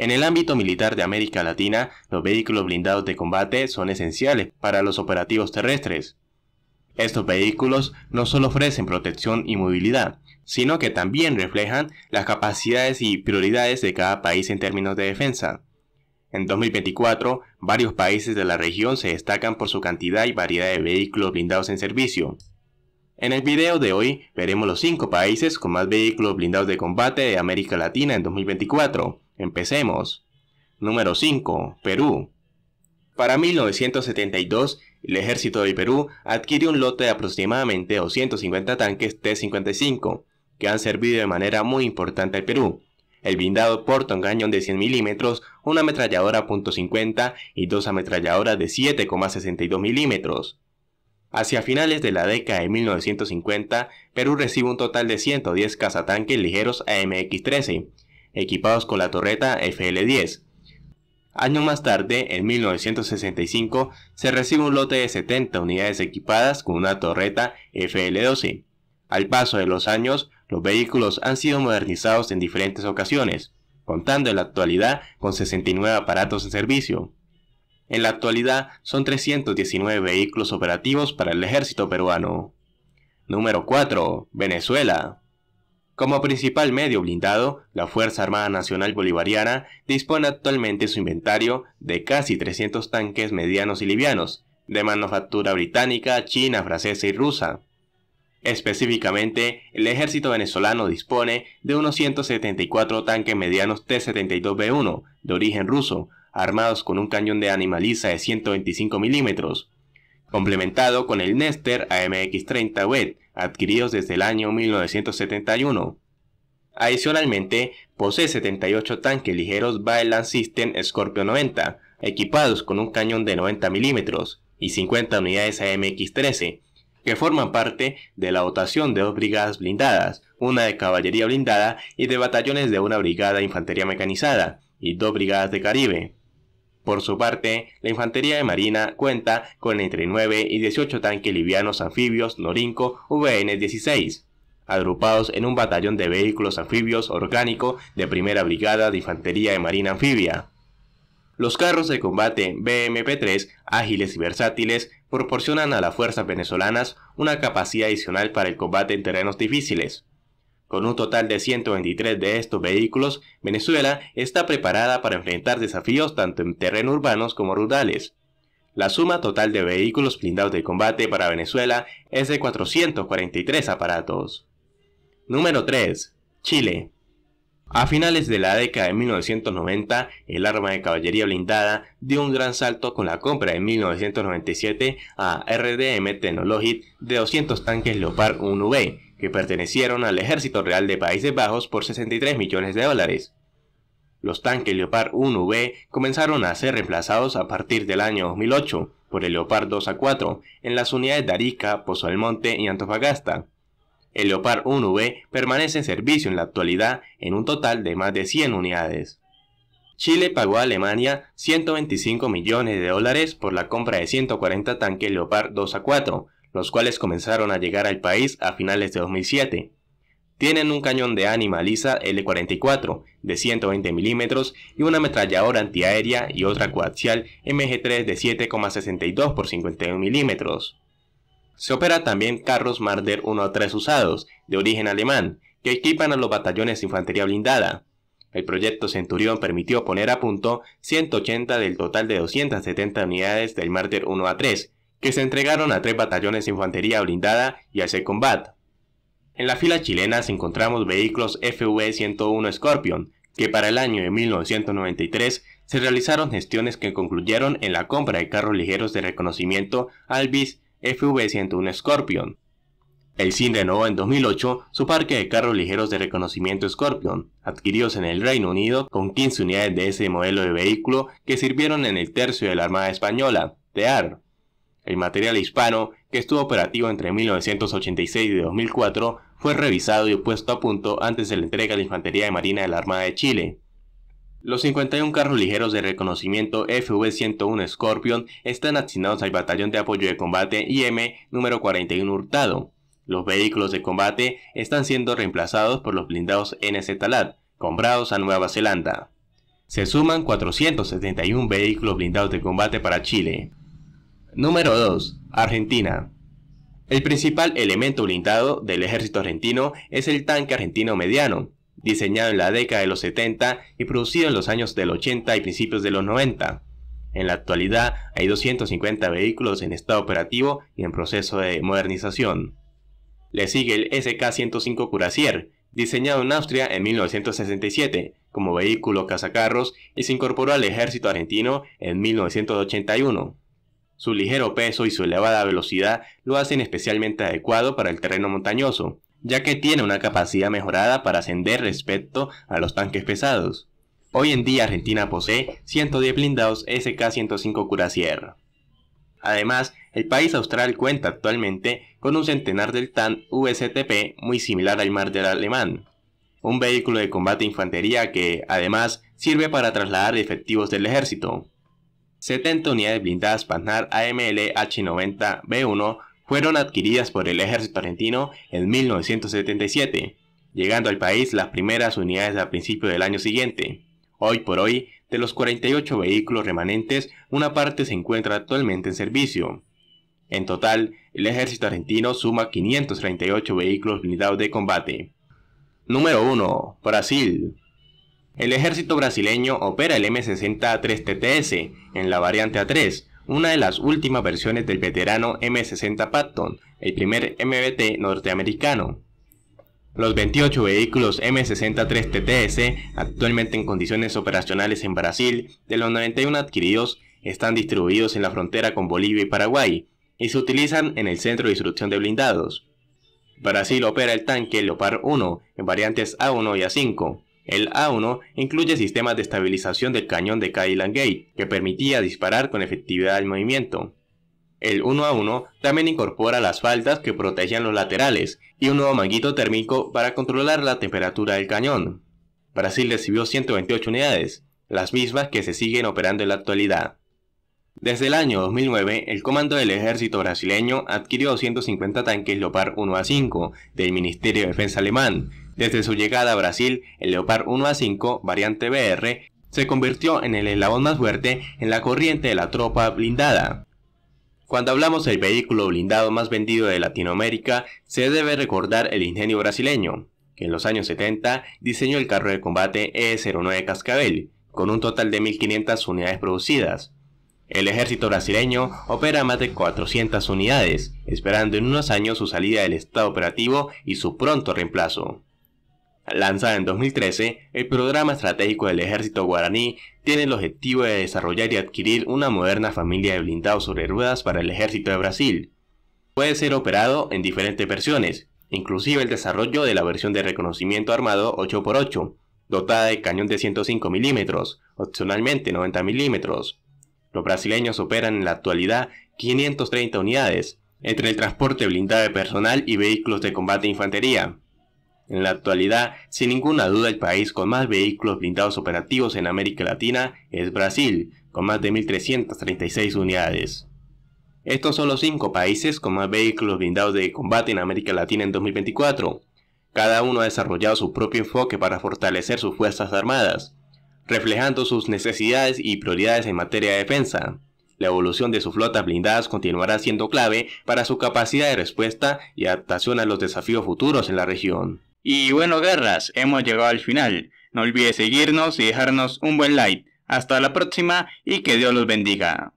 En el ámbito militar de América Latina, los vehículos blindados de combate son esenciales para los operativos terrestres. Estos vehículos no solo ofrecen protección y movilidad, sino que también reflejan las capacidades y prioridades de cada país en términos de defensa. En 2024, varios países de la región se destacan por su cantidad y variedad de vehículos blindados en servicio. En el video de hoy veremos los 5 países con más vehículos blindados de combate de América Latina en 2024. Empecemos. Número 5. Perú. Para 1972, el ejército del Perú adquirió un lote de aproximadamente 250 tanques T-55, que han servido de manera muy importante al Perú. El blindado un cañón de 100 milímetros, una ametralladora .50 y dos ametralladoras de 7,62 milímetros. Hacia finales de la década de 1950, Perú recibe un total de 110 cazatanques ligeros AMX-13, equipados con la torreta FL-10. Años más tarde, en 1965, se recibe un lote de 70 unidades equipadas con una torreta FL-12. Al paso de los años, los vehículos han sido modernizados en diferentes ocasiones, contando en la actualidad con 69 aparatos en servicio. En la actualidad son 319 vehículos operativos para el ejército peruano. Número 4. Venezuela. Como principal medio blindado, la Fuerza Armada Nacional Bolivariana dispone actualmente su inventario de casi 300 tanques medianos y livianos, de manufactura británica, china, francesa y rusa. Específicamente, el ejército venezolano dispone de unos 174 tanques medianos T-72B1 de origen ruso, armados con un cañón de animaliza de 125 milímetros, complementado con el Nester AMX-30 WET adquiridos desde el año 1971. Adicionalmente, posee 78 tanques ligeros Bell System Scorpio 90, equipados con un cañón de 90 milímetros y 50 unidades AMX-13, que forman parte de la dotación de dos brigadas blindadas, una de caballería blindada y de batallones de una brigada de infantería mecanizada y dos brigadas de Caribe. Por su parte, la Infantería de Marina cuenta con entre 9 y 18 tanques livianos anfibios Norinco VN-16, agrupados en un batallón de vehículos anfibios orgánico de Primera Brigada de Infantería de Marina Anfibia. Los carros de combate BMP-3, ágiles y versátiles, proporcionan a las fuerzas venezolanas una capacidad adicional para el combate en terrenos difíciles. Con un total de 123 de estos vehículos, Venezuela está preparada para enfrentar desafíos tanto en terreno urbanos como rurales. La suma total de vehículos blindados de combate para Venezuela es de 443 aparatos. Número 3. Chile. A finales de la década de 1990, el arma de caballería blindada dio un gran salto con la compra en 1997 a RDM Technologic de 200 tanques Leopard 1V que pertenecieron al Ejército Real de Países Bajos por 63 millones de dólares. Los tanques Leopard 1 v comenzaron a ser reemplazados a partir del año 2008 por el Leopard 2A4 en las unidades de Arica, Pozo del Monte y Antofagasta. El Leopard 1 v permanece en servicio en la actualidad en un total de más de 100 unidades. Chile pagó a Alemania 125 millones de dólares por la compra de 140 tanques Leopard 2A4 los cuales comenzaron a llegar al país a finales de 2007. Tienen un cañón de ánima lisa L-44 de 120 milímetros y una ametralladora antiaérea y otra coaxial MG3 de 7,62 x 51 milímetros. Se opera también carros Marder 1 a 3 usados, de origen alemán, que equipan a los batallones de infantería blindada. El proyecto Centurión permitió poner a punto 180 del total de 270 unidades del Marder 1 a 3, que se entregaron a tres batallones de infantería blindada y a ese combate. En la fila chilena se encontramos vehículos FV-101 Scorpion, que para el año de 1993 se realizaron gestiones que concluyeron en la compra de carros ligeros de reconocimiento Alvis FV-101 Scorpion. El CIN renovó en 2008 su parque de carros ligeros de reconocimiento Scorpion, adquiridos en el Reino Unido con 15 unidades de ese modelo de vehículo que sirvieron en el tercio de la Armada Española, TEAR. El material hispano, que estuvo operativo entre 1986 y 2004, fue revisado y puesto a punto antes de la entrega a la Infantería de Marina de la Armada de Chile. Los 51 carros ligeros de reconocimiento FV-101 Scorpion están asignados al Batallón de Apoyo de Combate IM número 41 Hurtado. Los vehículos de combate están siendo reemplazados por los blindados nz TALAD comprados a Nueva Zelanda. Se suman 471 vehículos blindados de combate para Chile. Número 2. Argentina. El principal elemento blindado del ejército argentino es el tanque argentino mediano, diseñado en la década de los 70 y producido en los años del 80 y principios de los 90. En la actualidad hay 250 vehículos en estado operativo y en proceso de modernización. Le sigue el SK-105 Curacier, diseñado en Austria en 1967 como vehículo cazacarros y se incorporó al ejército argentino en 1981. Su ligero peso y su elevada velocidad lo hacen especialmente adecuado para el terreno montañoso, ya que tiene una capacidad mejorada para ascender respecto a los tanques pesados. Hoy en día Argentina posee 110 blindados SK-105 Curacier. Además, el país austral cuenta actualmente con un centenar del TAN USTP muy similar al del alemán, un vehículo de combate e infantería que, además, sirve para trasladar efectivos del ejército. 70 unidades blindadas Panhard h 90 b 1 fueron adquiridas por el ejército argentino en 1977, llegando al país las primeras unidades a principios del año siguiente. Hoy por hoy, de los 48 vehículos remanentes, una parte se encuentra actualmente en servicio. En total, el ejército argentino suma 538 vehículos blindados de combate. Número 1. Brasil. El ejército brasileño opera el M60-3TTS en la variante A3, una de las últimas versiones del veterano M60 Patton, el primer MBT norteamericano. Los 28 vehículos M63TTS actualmente en condiciones operacionales en Brasil, de los 91 adquiridos, están distribuidos en la frontera con Bolivia y Paraguay y se utilizan en el Centro de Instrucción de Blindados. Brasil opera el tanque Leopard 1 en variantes A1 y A5, el A1 incluye sistemas de estabilización del cañón de Cadillac Gate, que permitía disparar con efectividad al movimiento. El 1A1 también incorpora las faldas que protegían los laterales y un nuevo manguito térmico para controlar la temperatura del cañón. Brasil recibió 128 unidades, las mismas que se siguen operando en la actualidad. Desde el año 2009, el Comando del Ejército Brasileño adquirió 250 tanques Leopard 1 a 5 del Ministerio de Defensa alemán, desde su llegada a Brasil, el Leopard 1A5 variante BR se convirtió en el eslabón más fuerte en la corriente de la tropa blindada. Cuando hablamos del vehículo blindado más vendido de Latinoamérica, se debe recordar el ingenio brasileño, que en los años 70 diseñó el carro de combate E-09 Cascabel, con un total de 1.500 unidades producidas. El ejército brasileño opera más de 400 unidades, esperando en unos años su salida del estado operativo y su pronto reemplazo lanzada en 2013, el programa estratégico del ejército guaraní tiene el objetivo de desarrollar y adquirir una moderna familia de blindados sobre ruedas para el ejército de Brasil. Puede ser operado en diferentes versiones, inclusive el desarrollo de la versión de reconocimiento armado 8x8, dotada de cañón de 105 mm, opcionalmente 90 mm. Los brasileños operan en la actualidad 530 unidades, entre el transporte blindado de personal y vehículos de combate e infantería. En la actualidad, sin ninguna duda, el país con más vehículos blindados operativos en América Latina es Brasil, con más de 1.336 unidades. Estos son los cinco países con más vehículos blindados de combate en América Latina en 2024. Cada uno ha desarrollado su propio enfoque para fortalecer sus Fuerzas Armadas, reflejando sus necesidades y prioridades en materia de defensa. La evolución de sus flotas blindadas continuará siendo clave para su capacidad de respuesta y adaptación a los desafíos futuros en la región. Y bueno, guerras, hemos llegado al final. No olvides seguirnos y dejarnos un buen like. Hasta la próxima y que Dios los bendiga.